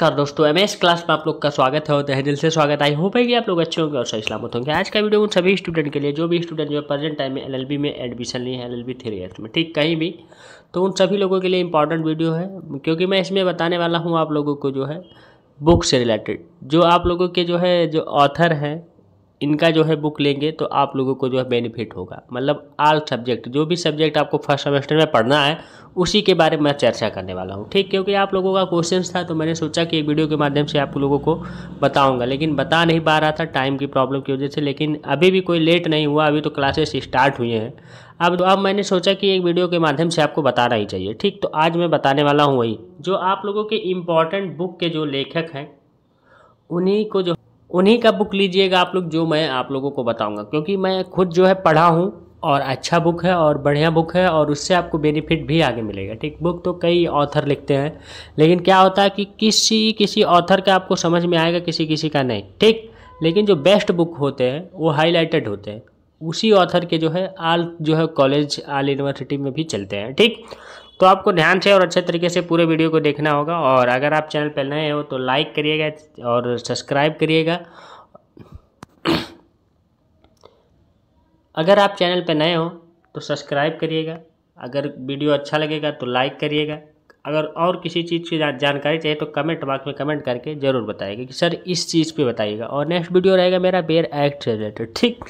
नमस्कार दोस्तों M S class में आप लोग का स्वागत है और तहे दिल से स्वागत आई होप है कि आप लोग अच्छे होंगे और सही सलामत होंगे आज का वीडियो उन सभी स्टूडेंट के लिए जो भी स्टूडेंट जो प्रेजेंट टाइम में एलएलबी में एडमिशन लिए हैं एलएलबी थ्री एथ में ठीक कहीं भी तो उन सभी लोगों के लिए इंपॉर्टेंट वीडियो है क्योंकि मैं इसमें बताने वाला हूँ आप लोगों को जो है बुक से रिलेटेड जो आप लोगों के जो है जो ऑथर हैं इनका जो है बुक लेंगे तो आप लोगों को जो है बेनिफिट होगा मतलब आल सब्जेक्ट जो भी सब्जेक्ट आपको फर्स्ट सेमेस्टर में पढ़ना है उसी के बारे में मैं चर्चा करने वाला हूँ ठीक क्योंकि आप लोगों का क्वेश्चन था तो मैंने सोचा कि एक वीडियो के माध्यम से आप लोगों को बताऊँगा लेकिन बता नहीं पा रहा था टाइम की प्रॉब्लम की वजह से लेकिन अभी भी कोई लेट नहीं हुआ अभी तो क्लासेस स्टार्ट हुए हैं अब तो अब मैंने सोचा कि एक वीडियो के माध्यम से आपको बताना ही चाहिए ठीक तो आज मैं बताने वाला हूँ वही जो आप लोगों के इम्पॉर्टेंट बुक के जो लेखक हैं उन्हीं को जो उन्हीं का बुक लीजिएगा आप लोग जो मैं आप लोगों को बताऊंगा क्योंकि मैं खुद जो है पढ़ा हूँ और अच्छा बुक है और बढ़िया बुक है और उससे आपको बेनिफिट भी आगे मिलेगा ठीक बुक तो कई ऑथर लिखते हैं लेकिन क्या होता है कि किसी किसी ऑथर का आपको समझ में आएगा किसी किसी का नहीं ठीक लेकिन जो बेस्ट बुक होते हैं वो हाईलाइटेड होते हैं उसी ऑथर के जो है आल जो है कॉलेज आल यूनिवर्सिटी में भी चलते हैं ठीक तो आपको ध्यान से और अच्छे तरीके से पूरे वीडियो को देखना होगा और अगर आप चैनल पर नए हो तो लाइक करिएगा और सब्सक्राइब करिएगा अगर आप चैनल पर नए हो तो सब्सक्राइब करिएगा अगर वीडियो अच्छा लगेगा तो लाइक करिएगा अगर और किसी चीज़ की जानकारी चाहिए तो कमेंट बॉक्स में कमेंट करके ज़रूर बताइएगा कि सर इस चीज़ पे बताइएगा और नेक्स्ट वीडियो रहेगा मेरा बेयर एक्ट से रिलेटेड ठीक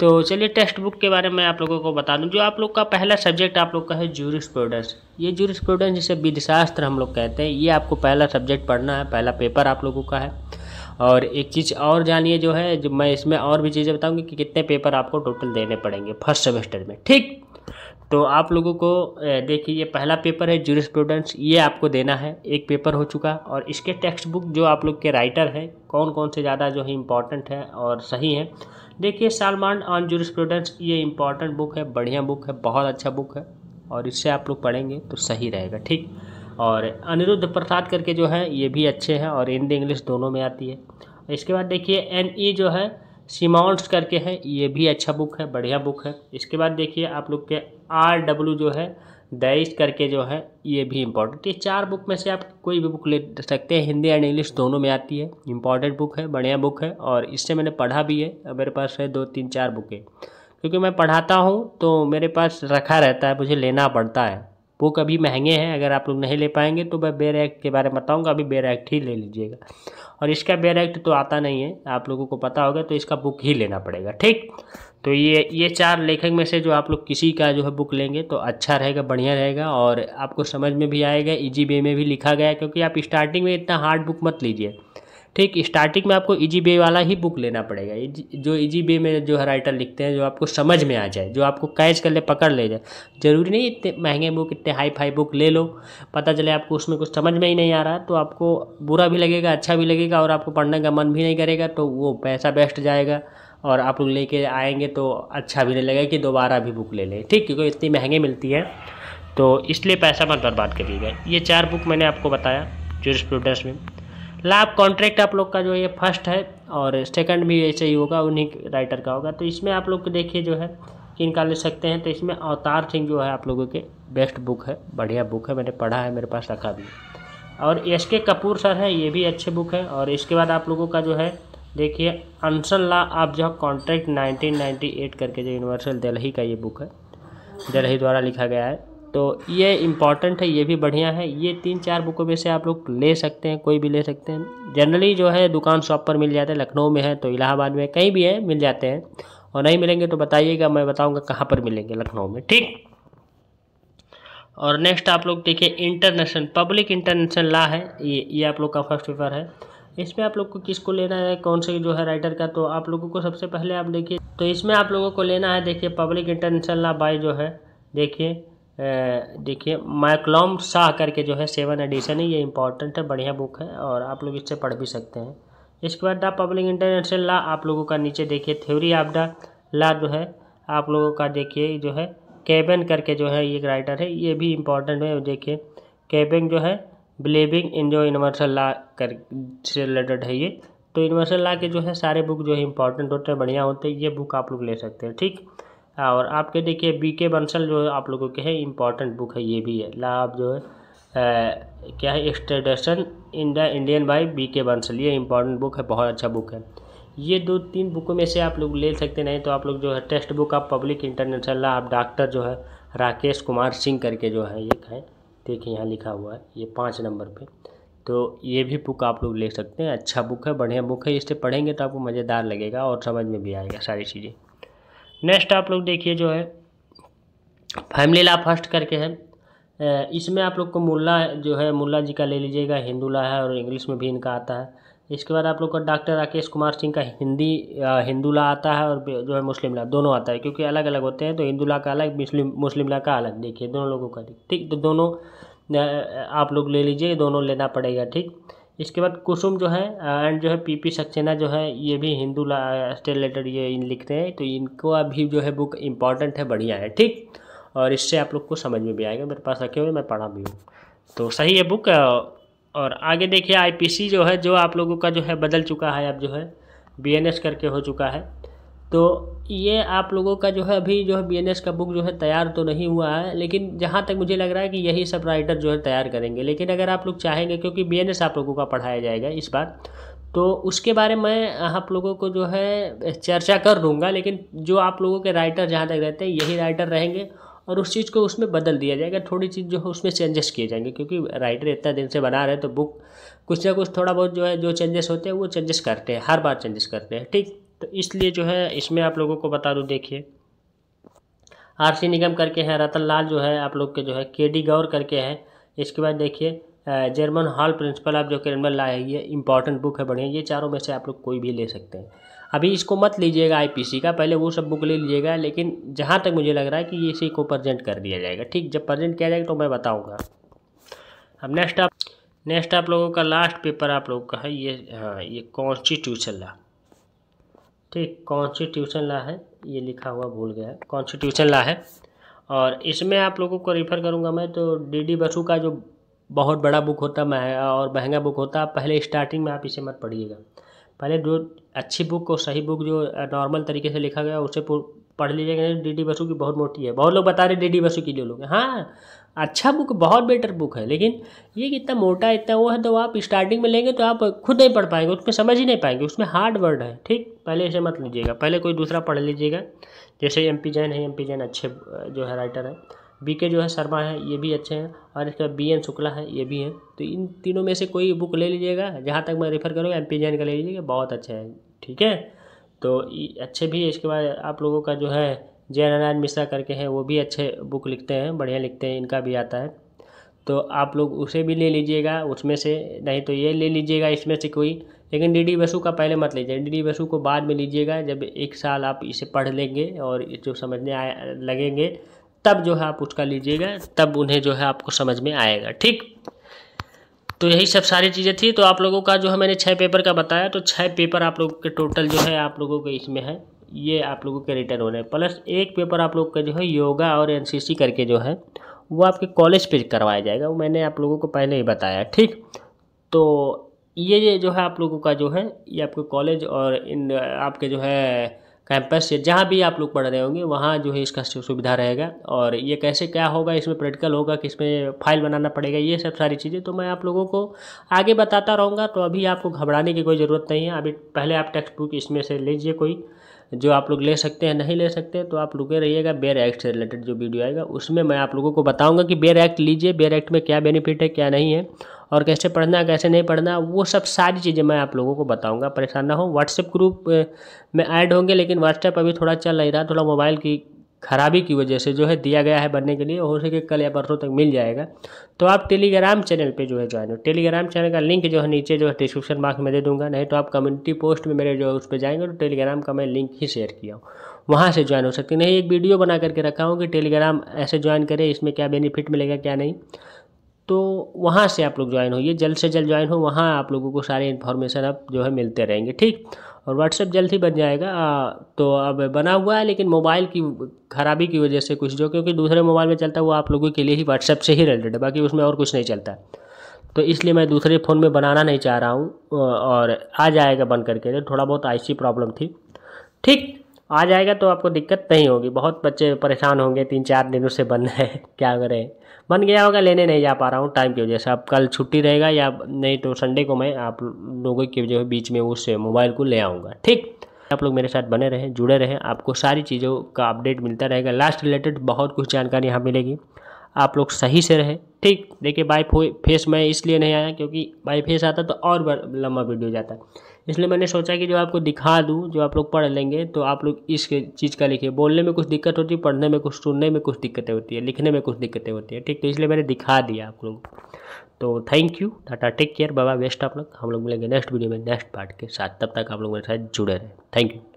तो चलिए टेक्स्ट बुक के बारे में आप लोगों को बता दूं जो आप लोग का पहला सब्जेक्ट आप लोग का है जूरिस प्रोडेंस ये जूरिस प्रोडेंस जिसे विधिशास्त्र हम लोग कहते हैं ये आपको पहला सब्जेक्ट पढ़ना है पहला पेपर आप लोगों का है और एक चीज़ और जानिए जो है जो मैं इसमें और भी चीज़ें बताऊँगी कि कितने पेपर आपको टोटल देने पड़ेंगे फर्स्ट सेमेस्टर में ठीक तो आप लोगों को देखिए ये पहला पेपर है प्रोडेंट्स ये आपको देना है एक पेपर हो चुका और इसके टेक्स्ट बुक जो आप लोग के राइटर हैं कौन कौन से ज़्यादा जो है इम्पॉर्टेंट है और सही है देखिए सालमान ऑन प्रोडेंट्स ये इम्पॉर्टेंट बुक है बढ़िया बुक है बहुत अच्छा बुक है और इससे आप लोग पढ़ेंगे तो सही रहेगा ठीक और अनिरुद्ध प्रसाद करके जो है ये भी अच्छे हैं और हिंदी इंग्लिश दोनों में आती है इसके बाद देखिए एन ई e जो है सीमाउंट्स करके है ये भी अच्छा बुक है बढ़िया बुक है इसके बाद देखिए आप लोग के आर डब्ल्यू जो है दैरिस्ट करके जो है ये भी इम्पोर्टेंट ये चार बुक में से आप कोई भी बुक ले सकते हैं हिंदी एंड इंग्लिश दोनों में आती है इम्पॉर्टेंट बुक है बढ़िया बुक है और इससे मैंने पढ़ा भी है मेरे पास है दो तीन चार बुकें क्योंकि मैं पढ़ाता हूँ तो मेरे पास रखा रहता है मुझे लेना पड़ता है बुक अभी महंगे हैं अगर आप लोग नहीं ले पाएंगे तो मैं बेर एक्ट के बारे में बताऊँगा अभी बेर एक्ट ही ले लीजिएगा और इसका बेर एक्ट तो आता नहीं है आप लोगों को पता होगा तो इसका बुक ही लेना पड़ेगा ठीक तो ये ये चार लेखक में से जो आप लोग किसी का जो है बुक लेंगे तो अच्छा रहेगा बढ़िया रहेगा और आपको समझ में भी आएगा इजी वे में भी लिखा गया क्योंकि आप स्टार्टिंग में इतना हार्ड बुक मत लीजिए ठीक स्टार्टिंग में आपको ईजी वे वाला ही बुक लेना पड़ेगा जो इजी वे में जो है राइटर लिखते हैं जो आपको समझ में आ जाए जो आपको कैच कर ले पकड़ ले जाए जरूरी नहीं इतने महंगे बुक इतने हाई फाई बुक ले लो पता चले आपको उसमें कुछ समझ में ही नहीं आ रहा तो आपको बुरा भी लगेगा अच्छा भी लगेगा और आपको पढ़ने का मन भी नहीं करेगा तो वो पैसा बेस्ट जाएगा और आप लोग लेके आएंगे तो अच्छा भी नहीं लगेगा कि दोबारा भी बुक ले लें ठीक क्योंकि इतनी महंगी मिलती है तो इसलिए पैसा मत बर्बाद करिएगा ये चार बुक मैंने आपको बताया जूरिस्प्रूडेंस में लाभ कॉन्ट्रैक्ट आप लोग का जो ये फर्स्ट है और सेकंड भी ऐसे ही होगा उन्हीं राइटर का होगा तो इसमें आप लोग देखिए जो है इनका ले सकते हैं तो इसमें अवतार सिंह जो है आप लोगों के बेस्ट बुक है बढ़िया बुक है मैंने पढ़ा है मेरे पास रखा भी और एस के कपूर सर है ये भी अच्छे बुक है और इसके बाद आप लोगों का जो है देखिए अनशन ला आप जो कॉन्ट्रैक्ट 1998 करके जो यूनिवर्सल दिल्ली का ये बुक है दिल्ली द्वारा लिखा गया है तो ये इम्पॉर्टेंट है ये भी बढ़िया है ये तीन चार बुकों में से आप लोग ले सकते हैं कोई भी ले सकते हैं जनरली जो है दुकान शॉप पर मिल जाते हैं लखनऊ में है तो इलाहाबाद में कहीं भी है मिल जाते हैं और नहीं मिलेंगे तो बताइएगा मैं बताऊँगा कहाँ पर मिलेंगे लखनऊ में ठीक और नेक्स्ट आप लोग देखिए इंटरनेशनल पब्लिक इंटरनेशनल ला है ये ये आप लोग का फर्स्ट पेपर है इसमें आप लोग को किसको लेना है कौन से जो है राइटर का तो आप लोगों को सबसे पहले आप देखिए तो इसमें आप लोगों को लेना है देखिए पब्लिक इंटरनेशनल ला बाय जो है देखिए देखिए माइकलॉम शाह करके जो है सेवन एडिशन है ये इंपॉर्टेंट है बढ़िया बुक है और आप लोग इससे पढ़ भी सकते हैं इसके बाद द पब्लिक इंटरनेशनल ला आप लोगों का नीचे देखिए थ्योरी ऑफ द ला जो है आप लोगों का देखिए जो है केबन करके जो है ये एक राइटर है ये भी इम्पोर्टेंट है देखिए केबन जो है बिलीविंग इन जो यूनिवर्सल ला कर से रिलेटेड है ये तो यूनिवर्सल ला के जो है सारे बुक जो है इंपॉर्टेंट होते हैं बढ़िया होते हैं ये बुक आप लोग ले सकते हैं ठीक और आपके देखिए बी के बंसल जो आप लोगों के है इंपॉर्टेंट बुक है ये भी है ला आप जो है आ, क्या है extradition in the Indian by B K Bansal ये इंपॉर्टेंट बुक है बहुत अच्छा बुक है ये दो तीन बुकों में से आप लोग ले सकते नहीं तो आप लोग जो है टेक्स्ट बुक आप पब्लिक इंटरनेशनल आप डॉक्टर जो है राकेश कुमार सिंह करके जो है ये कहें देखिए यहाँ लिखा हुआ है ये पाँच नंबर पे तो ये भी बुक आप लोग ले सकते हैं अच्छा बुक है बढ़िया बुक है इससे पढ़ेंगे तो आपको मज़ेदार लगेगा और समझ में भी आएगा सारी चीज़ें नेक्स्ट आप लोग देखिए जो है फैमिली ला फर्स्ट करके है इसमें आप लोग को मुल्ला जो है मुल्ला जी का ले लीजिएगा हिंदू ला है और इंग्लिश में भी इनका आता है इसके बाद आप लोग का डॉक्टर राकेश कुमार सिंह का हिंदी हिंदू ला आता है और जो है मुस्लिम ला दोनों आता है क्योंकि अलग अलग होते हैं तो हिंदू ला का अलग मुस्लिम मुस्लिम ला का अलग देखिए दोनों लोगों का ठीक तो दोनों आप लोग ले लीजिए दोनों लेना पड़ेगा ठीक इसके बाद कुसुम जो है एंड जो है पीपी सक्सेना जो है ये भी हिंदू स्टेट लेटर ये इन लिखते हैं तो इनको अभी जो है बुक इंपॉर्टेंट है बढ़िया है ठीक और इससे आप लोग को समझ में भी आएगा मेरे पास रखे हुए मैं पढ़ा भी हूँ तो सही है बुक और आगे देखिए आईपीसी जो है जो आप लोगों का जो है बदल चुका है अब जो है बीएनएस करके हो चुका है तो ये आप लोगों का जो है अभी जो है बीएनएस का बुक जो है तैयार तो नहीं हुआ है लेकिन जहाँ तक मुझे लग रहा है कि यही सब राइटर जो है तैयार करेंगे लेकिन अगर आप लोग चाहेंगे क्योंकि बी आप लोगों का पढ़ाया जाएगा इस बार तो उसके बारे में आप लोगों को जो है चर्चा कर दूँगा लेकिन जो आप लोगों के राइटर जहाँ तक रहते हैं यही राइटर रहेंगे और उस चीज़ को उसमें बदल दिया जाएगा थोड़ी चीज़ जो है उसमें चेंजेस किए जाएंगे क्योंकि राइटर इतना दिन से बना रहे हैं तो बुक कुछ ना कुछ थोड़ा बहुत जो है जो चेंजेस होते हैं वो चेंजेस करते हैं हर बार चेंजेस करते हैं ठीक तो इसलिए जो है इसमें आप लोगों को बता दूँ देखिए आर सी निगम करके हैं रतन लाल जो है आप लोग के जो है के डी गौर करके हैं इसके बाद देखिए जर्मन हॉल प्रिंसिपल आप जो क्रिमिनल लाए है ये इंपॉर्टेंट बुक है बढ़िया ये चारों में से आप लोग कोई भी ले सकते हैं अभी इसको मत लीजिएगा आईपीसी का पहले वो सब बुक ले लीजिएगा लेकिन जहाँ तक मुझे लग रहा है कि इसी को प्रजेंट कर दिया जाएगा ठीक जब प्रजेंट किया जाएगा तो मैं बताऊँगा अब नेक्स्ट आप नेक्स्ट आप लोगों का लास्ट पेपर आप लोगों का है ये हाँ ये कॉन्स्टिट्यूशन ला ठीक कॉन्स्टिट्यूशन ला है ये लिखा हुआ भूल गया कॉन्स्टिट्यूशन ला है और इसमें आप लोगों को रेफ़र करूँगा मैं तो डी डी बसु का जो बहुत बड़ा बुक होता है और महंगा बुक होता है पहले स्टार्टिंग में आप इसे मत पढ़िएगा पहले जो अच्छी बुक और सही बुक जो नॉर्मल तरीके से लिखा गया उसे पढ़ लीजिएगा डी डी बसु की बहुत मोटी है बहुत लोग बता रहे डी डी बसु की जो लोग हाँ अच्छा बुक बहुत बेटर बुक है लेकिन ये इतना मोटा इतना वो है तो आप स्टार्टिंग में लेंगे तो आप खुद नहीं पढ़ पाएंगे उसमें समझ ही नहीं पाएंगे उसमें हार्ड वर्ड है ठीक पहले इसे मत लीजिएगा पहले कोई दूसरा पढ़ लीजिएगा जैसे एम पी जैन है एम पी जैन अच्छे जो है राइटर है बी के जो है शर्मा है ये भी अच्छे हैं और इसके बाद बी एन शुक्ला है ये भी हैं तो इन तीनों में से कोई बुक ले लीजिएगा जहाँ तक मैं रेफ़र करूँगा एम पी जैन का ले लीजिएगा बहुत अच्छा है ठीक है तो अच्छे भी इसके बाद आप लोगों का जो है जय नारायण मिश्रा करके हैं वो भी अच्छे बुक लिखते हैं बढ़िया लिखते हैं इनका भी आता है तो आप लोग उसे भी ले लीजिएगा उसमें से नहीं तो ये ले लीजिएगा इसमें से कोई लेकिन डी डी बसु का पहले मत लीजिए डी डी बसु को बाद में लीजिएगा जब एक साल आप इसे पढ़ लेंगे और जो समझने आए लगेंगे तब जो है आप उसका लीजिएगा तब उन्हें जो है आपको समझ में आएगा ठीक तो यही सब सारी चीज़ें थी तो आप लोगों का जो है मैंने छः पेपर का बताया तो छः पेपर आप लोगों के टोटल जो है आप लोगों के इसमें है ये आप लोगों के रिटर्न होने प्लस एक पेपर आप लोग का जो है योगा और एनसीसी करके जो है वो आपके कॉलेज पे करवाया जाएगा वो मैंने आप लोगों को पहले ही बताया ठीक तो ये जो है आप लोगों का जो है ये आपके कॉलेज और इन आपके जो है कैंपस से जहाँ भी आप लोग पढ़ रहे होंगे वहाँ जो है इसका सुविधा रहेगा और ये कैसे क्या होगा इसमें प्रैक्टिकल होगा कि इसमें फाइल बनाना पड़ेगा ये सब सारी चीज़ें तो मैं आप लोगों को आगे बताता रहूँगा तो अभी आपको घबराने की कोई ज़रूरत नहीं है अभी पहले आप टेक्स्ट बुक इसमें से लीजिए कोई जो आप लोग ले सकते हैं नहीं ले सकते तो आप रुके रहिएगा बेयर एक्ट से रिलेटेड जो वीडियो आएगा उसमें मैं आप लोगों को बताऊँगा कि बेयर एक्ट लीजिए बेयर एक्ट में क्या बेनिफिट है क्या नहीं है और कैसे पढ़ना कैसे नहीं पढ़ना वो सब सारी चीज़ें मैं आप लोगों को बताऊँगा परेशान ना हो व्हाट्सएप ग्रुप में ऐड होंगे लेकिन व्हाट्सएप अभी थोड़ा चल नहीं रहा थोड़ा मोबाइल की खराबी की वजह से जो है दिया गया है बनने के लिए हो सके कल या परसों तक मिल जाएगा तो आप टेलीग्राम चैनल पे जो है ज्वाइन हो टेलीग्राम चैनल का लिंक जो है नीचे जो है डिस्क्रिप्शन बॉक्स में दे दूंगा नहीं तो आप कम्युनिटी पोस्ट में मेरे जो है उस पर जाएंगे तो टेलीग्राम का मैं लिंक ही शेयर किया हूँ वहाँ से ज्वाइन हो सकती नहीं एक वीडियो बना करके रखा हूँ कि टेलीग्राम ऐसे ज्वाइन करें इसमें क्या बेनिफिट मिलेगा क्या नहीं तो वहाँ से आप लोग ज्वाइन होइए जल्द से जल्द ज्वाइन हो वहाँ आप लोगों को सारे इन्फॉर्मेशन आप जो है मिलते रहेंगे ठीक और व्हाट्सएप जल्द ही बन जाएगा आ, तो अब बना हुआ है लेकिन मोबाइल की खराबी की वजह से कुछ जो क्योंकि दूसरे मोबाइल में चलता है वो आप लोगों के लिए ही व्हाट्सएप से ही रिलेटेड है बाकी उसमें और कुछ नहीं चलता तो इसलिए मैं दूसरे फ़ोन में बनाना नहीं चाह रहा हूँ और आ जाएगा बन करके थोड़ा बहुत आई प्रॉब्लम थी ठीक आ जाएगा तो आपको दिक्कत नहीं होगी बहुत बच्चे परेशान होंगे तीन चार दिनों से बंद है क्या करें बन गया होगा लेने नहीं जा पा रहा हूँ टाइम की वजह से अब कल छुट्टी रहेगा या नहीं तो संडे को मैं आप लोगों के जो है बीच में उस मोबाइल को ले आऊँगा ठीक आप लोग मेरे साथ बने रहें जुड़े रहें आपको सारी चीज़ों का अपडेट मिलता रहेगा लास्ट रिलेटेड बहुत कुछ जानकारी यहाँ मिलेगी आप लोग सही से रहे ठीक देखिए बाई फेस मैं इसलिए नहीं आया क्योंकि बाई फेस आता तो और लंबा वीडियो जाता इसलिए मैंने सोचा कि जो आपको दिखा दूँ जो आप लोग पढ़ लेंगे तो आप लोग इस चीज़ का लिखिए बोलने में कुछ दिक्कत होती है पढ़ने में कुछ सुनने में कुछ दिक्कतें होती है लिखने में कुछ दिक्कतें होती है ठीक तो इसलिए मैंने दिखा दिया आप लोग तो thank you tata take care बाबा वेस्ट आप लोग हम लोग मिलेंगे नेक्स्ट वीडियो में नेक्स्ट पार्ट के साथ तब तक आप लोग मेरे साथ जुड़े रहें थैंक यू